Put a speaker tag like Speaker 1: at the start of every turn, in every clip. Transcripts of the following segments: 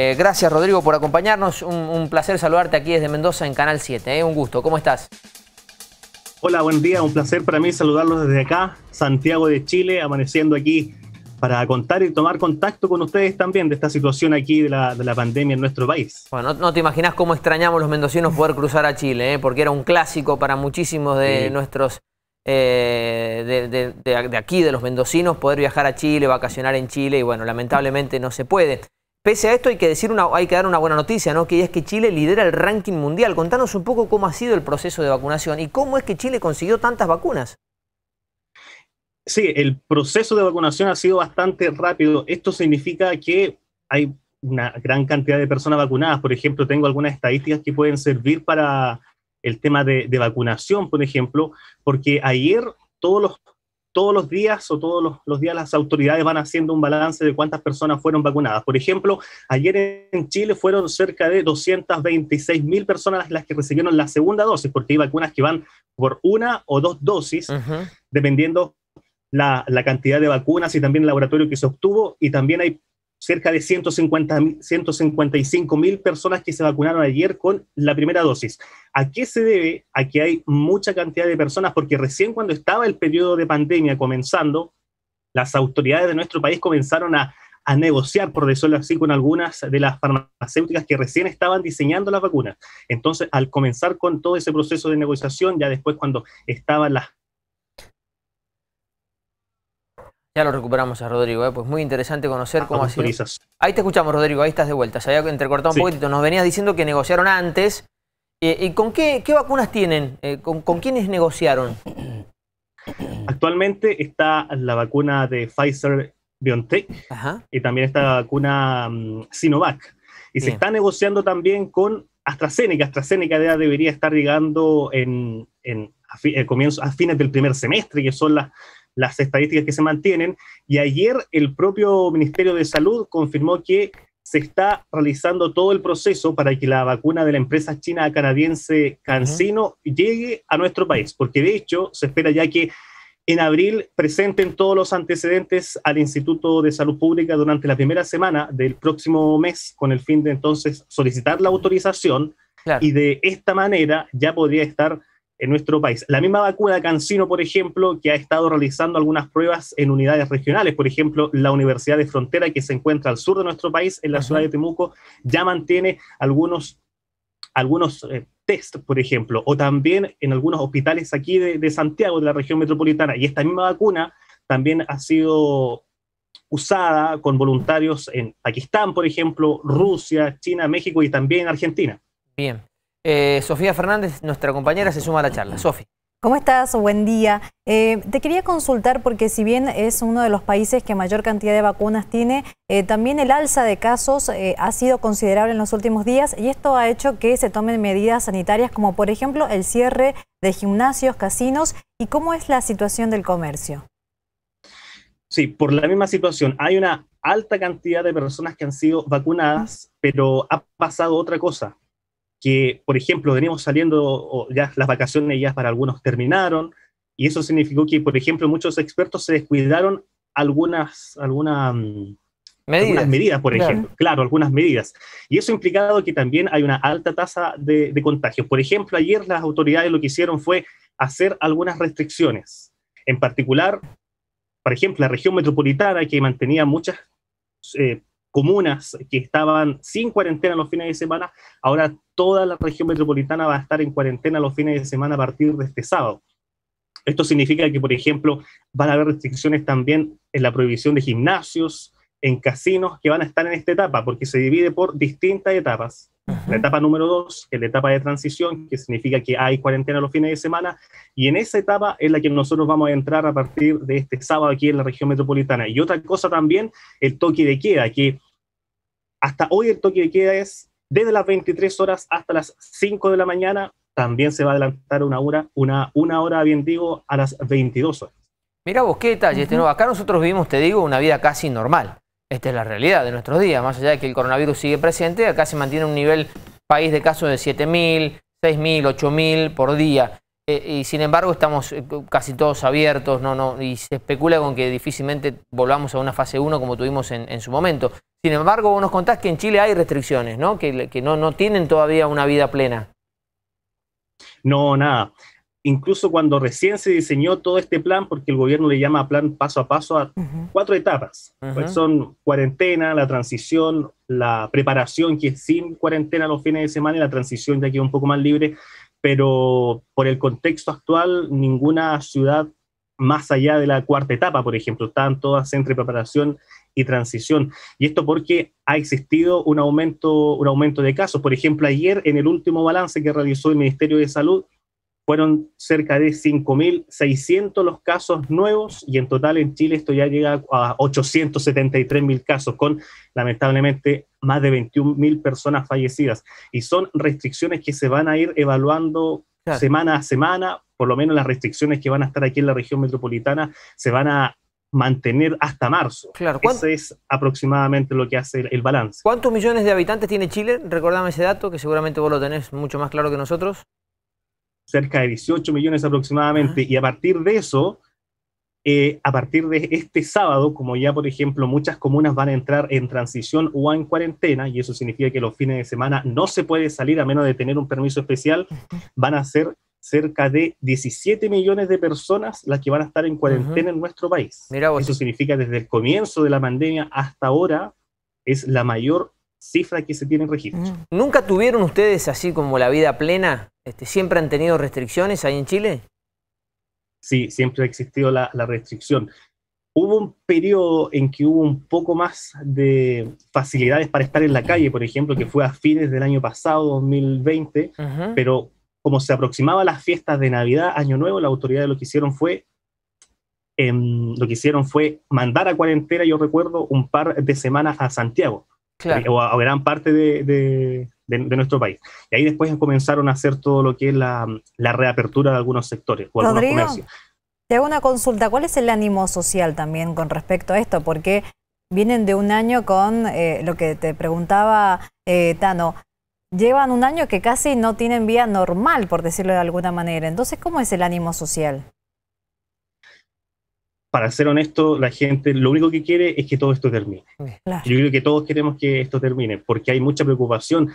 Speaker 1: Eh, gracias Rodrigo por acompañarnos, un, placer saludarte aquí desde Mendoza en Canal 7, eh. un gusto, ¿cómo estás?
Speaker 2: Hola, buen día, un placer para mí saludarlos desde acá, Santiago de Chile, amaneciendo aquí para contar y tomar contacto con ustedes también de esta situación aquí de la, pandemia en nuestro país.
Speaker 1: Bueno, no, te imaginas cómo extrañamos los mendocinos poder cruzar a Chile, eh, porque era un clásico para muchísimos de nuestros de, de, aquí, de los mendocinos, poder viajar a Chile, vacacionar en Chile, y bueno, lamentablemente no se puede. Pese a esto hay que, decir hay que dar una buena noticia, ¿no? que es que Chile lidera el ranking mundial. Contanos un poco cómo ha sido el proceso de vacunación y cómo es que Chile consiguió tantas vacunas.
Speaker 2: Sí, el proceso de vacunación ha sido bastante rápido. Esto significa que hay una gran cantidad de personas vacunadas. Por ejemplo, tengo algunas estadísticas que pueden servir para el tema de, de vacunación, por ejemplo, porque ayer todos los todos los días o todos los, días las autoridades van haciendo un balance de cuántas personas fueron vacunadas. Por ejemplo, ayer en Chile fueron cerca de 226 mil personas las que recibieron la segunda dosis, porque hay vacunas que van por una o dos dosis, dependiendo la, cantidad de vacunas y también el laboratorio que se obtuvo, y también hay cerca de 150, 155 mil personas que se vacunaron ayer con la primera dosis. ¿A qué se debe? A que hay mucha cantidad de personas, porque recién cuando estaba el periodo de pandemia comenzando, las autoridades de nuestro país comenzaron a, a negociar, por decirlo así, con algunas de las farmacéuticas que recién estaban diseñando las vacunas. Entonces, al comenzar con todo ese proceso de negociación, ya después cuando estaban las
Speaker 1: Ya lo recuperamos a Rodrigo, eh, pues muy interesante conocer cómo ha sido. Ahí te escuchamos, Rodrigo, ahí estás de vuelta. Se había entrecortado un poquito Nos venías diciendo que negociaron antes. Eh, ¿Y con qué, qué vacunas tienen? Eh, ¿con, ¿Con quiénes negociaron?
Speaker 2: Actualmente está la vacuna de Pfizer BioNTech y también está la vacuna mm, Sinovac. Y se está negociando también con AstraZeneca. AstraZeneca debería estar llegando en, en a fines del primer semestre, que son las las estadísticas que se mantienen. Y ayer el propio Ministerio de Salud confirmó que se está realizando todo el proceso para que la vacuna de la empresa china canadiense CanSino llegue a nuestro país, porque de hecho se espera ya que en abril presenten todos los antecedentes al Instituto de Salud Pública durante la primera semana del próximo mes, con el fin de entonces solicitar la autorización y de esta manera ya podría estar en nuestro país. La misma vacuna Cancino, por ejemplo, que ha estado realizando algunas pruebas en unidades regionales, por ejemplo, la Universidad de Frontera, que se encuentra al sur de nuestro país, en la ciudad de Temuco, ya mantiene algunos, algunos eh, test, por ejemplo, o también en algunos hospitales aquí de, de Santiago, de la región metropolitana. Y esta misma vacuna también ha sido usada con voluntarios en Pakistán, por ejemplo,
Speaker 1: Rusia, China, México y también Argentina. Bien. Eh, Sofía Fernández, nuestra compañera, se suma a la charla. Sofía.
Speaker 3: ¿Cómo estás? Buen día. Eh, te quería consultar porque si bien es uno de los países que mayor cantidad de vacunas tiene, eh, también el alza de casos ha sido considerable en los últimos días y esto ha hecho que se tomen medidas sanitarias como por ejemplo el cierre de gimnasios, casinos y cómo es la situación del comercio.
Speaker 2: Sí, por la misma situación. Hay una alta cantidad de personas que han sido vacunadas, pero ha pasado otra cosa que, por ejemplo, veníamos saliendo, ya las vacaciones ya para algunos terminaron, y eso significó que, por ejemplo, muchos expertos se descuidaron algunas, mm, algunas,
Speaker 3: medidas. por ejemplo,
Speaker 2: claro, algunas medidas. Y eso ha implicado que también hay una alta tasa de, de contagios. Por ejemplo, ayer las autoridades lo que hicieron fue hacer algunas restricciones, en particular, por ejemplo, la región metropolitana que mantenía muchas eh, comunas que estaban sin cuarentena los fines de semana, ahora toda la región metropolitana va a estar en cuarentena los fines de semana a partir de este sábado. Esto significa que, por ejemplo, van a haber restricciones también en la prohibición de gimnasios, en casinos, que van a estar en esta etapa, porque se divide por distintas etapas. La etapa número dos que es la etapa de transición, que significa que hay cuarentena los fines de semana, y en esa etapa es la que nosotros vamos a entrar a partir de este sábado aquí en la región metropolitana. Y otra cosa también, el toque de queda, que hasta hoy el toque de queda es desde las 23 horas hasta las 5 de la mañana. También se va a adelantar una hora, una, una hora, bien digo, a las 22 horas.
Speaker 1: Mira vos, qué detalle. este Acá nosotros vivimos, te digo, una vida casi normal. Esta es la realidad de nuestros días. Más allá de que el coronavirus sigue presente, acá se mantiene un nivel país de casos de 7.000, 6.000, 8.000 por día. Eh, y sin embargo estamos eh, casi todos abiertos, no, no, y se especula con que difícilmente volvamos a una fase 1 como tuvimos en, en su momento. Sin embargo, vos nos contás que en Chile hay restricciones, ¿no? Que, no, no tienen todavía una vida plena.
Speaker 2: No, nada. Incluso cuando recién se diseñó todo este plan, porque el gobierno le llama plan paso a paso a cuatro etapas. Pues son cuarentena, la transición, la preparación, que es sin cuarentena los fines de semana, y la transición ya queda un poco más libre pero por el contexto actual, ninguna ciudad más allá de la cuarta etapa, por ejemplo, están todas entre preparación y transición. Y esto porque ha existido un aumento, un aumento de casos. Por ejemplo, ayer en el último balance que realizó el Ministerio de Salud, fueron cerca de 5.600 los casos nuevos y en total en Chile esto ya llega a 873.000 casos, con lamentablemente más de 21.000 personas fallecidas. Y son restricciones que se van a ir evaluando semana a semana, por lo menos las restricciones que van a estar aquí en la región metropolitana se van a mantener hasta marzo. Claro, es aproximadamente lo que hace el, el balance.
Speaker 1: ¿Cuántos millones de habitantes tiene Chile? Recordame ese dato, que seguramente vos lo tenés mucho más claro que nosotros
Speaker 2: cerca de 18 millones aproximadamente, y a partir de eso, eh, a partir de este sábado, como ya por ejemplo muchas comunas van a entrar en transición o en cuarentena, y eso significa que los fines de semana no se puede salir a menos de tener un permiso especial, van a ser cerca de 17 millones de personas las que van a estar en cuarentena en nuestro país. Eso
Speaker 1: significa desde el comienzo de la pandemia hasta ahora es la mayor cifra que se tiene en registro. Mm. ¿Nunca tuvieron ustedes así como la vida plena? Este, ¿Siempre han tenido restricciones ahí en Chile?
Speaker 2: Sí, siempre ha existido la, restricción. Hubo un periodo en que hubo un poco más de facilidades para estar en la calle, por ejemplo, que fue a fines del año pasado, 2020, pero como se aproximaba las fiestas de Navidad, Año Nuevo, las autoridades lo que hicieron fue em, lo que hicieron fue mandar a cuarentena, yo recuerdo, un par de semanas a Santiago, o, a, gran parte de, de, nuestro país. Y ahí después comenzaron a hacer todo lo que es la, reapertura de algunos sectores o algunos comercios.
Speaker 3: Te hago una consulta, ¿cuál es el ánimo social también con respecto a esto? Porque vienen de un año con eh, lo que te preguntaba eh, Tano, llevan un año que casi no tienen vía normal, por decirlo de alguna manera. Entonces, ¿cómo es el ánimo social?
Speaker 2: Para ser honesto, la gente lo único que quiere es que todo esto termine. Yo creo que todos queremos que esto termine, porque hay mucha preocupación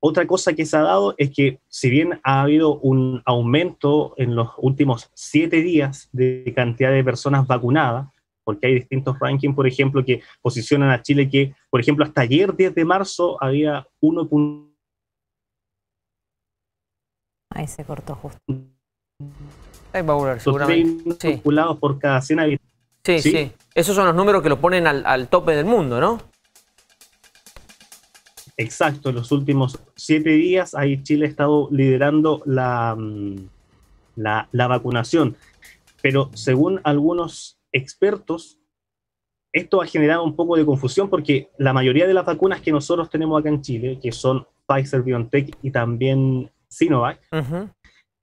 Speaker 2: otra cosa que se ha dado es que si bien ha habido un aumento en los últimos siete días de cantidad de personas vacunadas, porque hay distintos rankings, por ejemplo, que posicionan a Chile que, por ejemplo, hasta ayer 10 de marzo había 1.
Speaker 3: Ahí se cortó justo.
Speaker 1: Ahí va a volver, seguramente. Sí. por cada 100 habitantes. Sí, sí, Esos son los números que lo ponen al tope del mundo, ¿no?
Speaker 2: Exacto, los últimos siete días ahí Chile ha estado liderando mm, la, la, vacunación. Pero según algunos expertos, esto ha generado un poco de confusión porque la mayoría de las vacunas que nosotros tenemos acá en Chile, que son Pfizer, BioNTech y también Sinovac,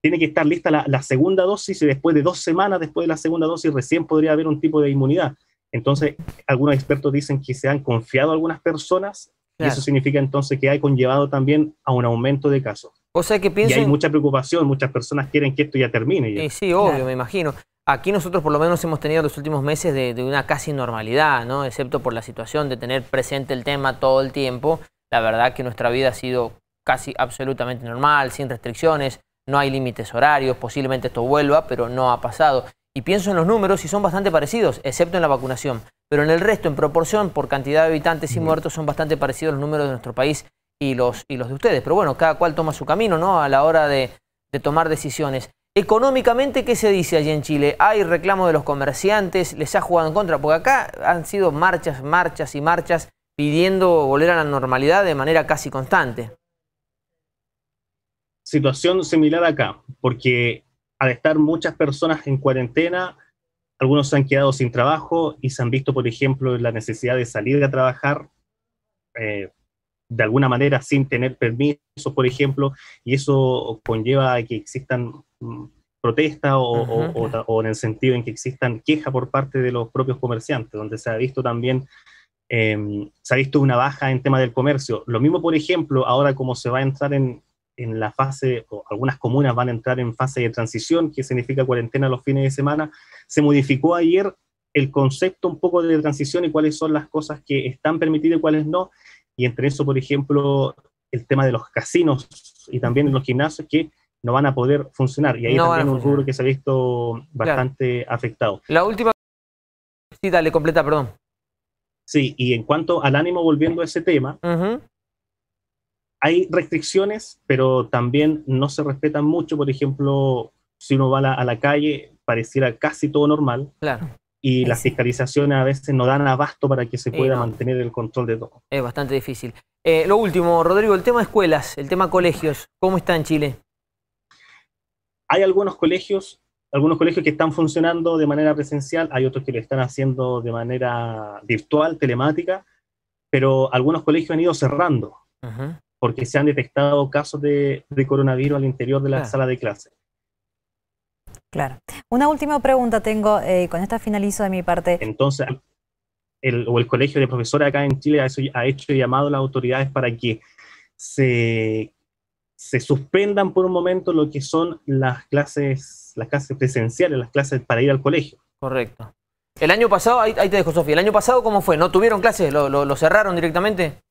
Speaker 2: tiene que estar lista la, segunda dosis y después de dos semanas después de la segunda dosis recién podría haber un tipo de inmunidad. Entonces, algunos expertos dicen que se han confiado algunas personas y eso significa entonces que ha conllevado también a un aumento de casos.
Speaker 1: O sea que pienso Y hay
Speaker 2: mucha preocupación, muchas personas quieren que esto ya termine. sí,
Speaker 1: obvio, me imagino. Aquí nosotros por lo menos hemos tenido los últimos meses de, de, una casi normalidad, ¿no? Excepto por la situación de tener presente el tema todo el tiempo. La verdad que nuestra vida ha sido casi absolutamente normal, sin restricciones, no hay límites horarios, posiblemente esto vuelva, pero no ha pasado. Y pienso en los números y son bastante parecidos, excepto en la vacunación pero en el resto, en proporción, por cantidad de habitantes y muertos, son bastante parecidos los números de nuestro país y los, y los de ustedes. Pero bueno, cada cual toma su camino, ¿no? A la hora de, de tomar decisiones. Económicamente, ¿qué se dice allí en Chile? ¿Hay reclamo de los comerciantes? ¿Les ha jugado en contra? Porque acá han sido marchas, marchas y marchas pidiendo volver a la normalidad de manera casi constante.
Speaker 2: Situación similar acá, porque al estar muchas personas en cuarentena, algunos se han quedado sin trabajo y se han visto, por ejemplo, la necesidad de salir a trabajar eh, de alguna manera sin tener permisos, por ejemplo, y eso conlleva a que existan mm, protestas o, en el sentido en que existan quejas por parte de los propios comerciantes, donde se ha visto también, em, se ha visto una baja en tema del comercio. Lo mismo, por ejemplo, ahora como se va a entrar en, en la fase, o algunas comunas van a entrar en fase de transición, que significa cuarentena los fines de semana, se modificó ayer el concepto un poco de transición y cuáles son las cosas que están permitidas y cuáles no, y entre eso, por ejemplo, el tema de los casinos y también los gimnasios que no van a poder funcionar, y ahí también un rubro que se ha visto bastante afectado. La última... Sí, dale, completa, perdón. Sí, y en cuanto al ánimo, volviendo a ese tema, hay restricciones, pero también no se respetan mucho. Por ejemplo, si uno va a la, calle, pareciera casi todo normal. Claro. Y las fiscalizaciones a veces no dan abasto para que se eh, pueda mantener el control de todo.
Speaker 1: Es bastante difícil. Eh, lo último, Rodrigo, el tema de escuelas, el tema colegios, ¿cómo está en Chile?
Speaker 2: Hay algunos colegios, algunos colegios que están funcionando de manera presencial, hay otros que lo están haciendo de manera virtual, telemática, pero algunos colegios han ido cerrando porque se han detectado casos de, coronavirus al interior de la sala de clase.
Speaker 3: Claro. Una última pregunta tengo, eh, con esta finalizo de mi parte.
Speaker 2: Entonces, el, o el Colegio de Profesores acá en Chile ha, hecho, ha llamado a las autoridades para que se, suspendan por un momento lo que son las
Speaker 1: clases, las clases presenciales, las clases para ir al colegio. Correcto. El año pasado, ahí, te dejo Sofía, el año pasado ¿cómo fue? ¿No tuvieron clases? lo cerraron directamente?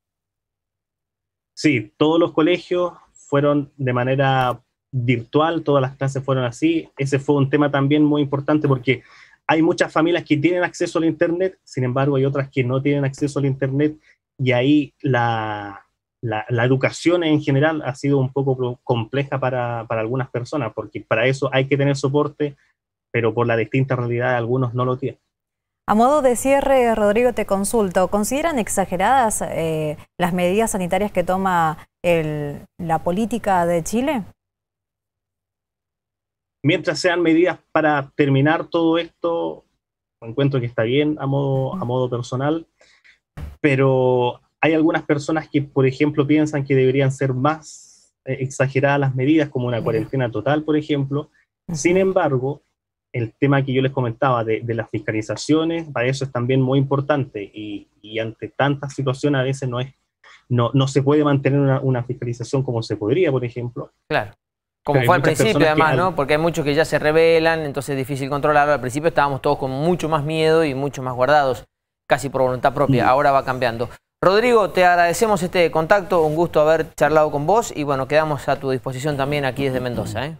Speaker 2: Sí, todos los colegios fueron de manera virtual, todas las clases fueron así. Ese fue un tema también muy importante porque hay muchas familias que tienen acceso al Internet, sin embargo hay otras que no tienen acceso al Internet y ahí la, educación en general ha sido un poco compleja para, para, algunas personas porque para eso hay que tener soporte, pero por la distinta realidad algunos no lo tienen.
Speaker 3: A modo de cierre, Rodrigo, te consulto, ¿consideran exageradas eh, las medidas sanitarias que toma la política de Chile?
Speaker 2: Mientras sean medidas para terminar todo esto, encuentro que está bien a modo, mm. personal, pero hay algunas personas que, por ejemplo, piensan que deberían ser más eh, exageradas las medidas, como una cuarentena total, por ejemplo. Sin embargo, el tema que yo les comentaba de, las fiscalizaciones, para eso es también muy importante y, ante tantas situaciones a veces no, es, no, no se puede mantener una, fiscalización como se podría, por ejemplo. Claro. Como fue al principio, además, ¿no?
Speaker 1: Porque hay muchos que ya se revelan entonces es difícil controlarlo. Al principio estábamos todos con mucho más miedo y mucho más guardados, casi por voluntad propia. Mm. Ahora va cambiando. Rodrigo, te agradecemos este contacto, un gusto haber charlado con vos y bueno, quedamos a tu disposición también aquí desde Mendoza. ¿eh?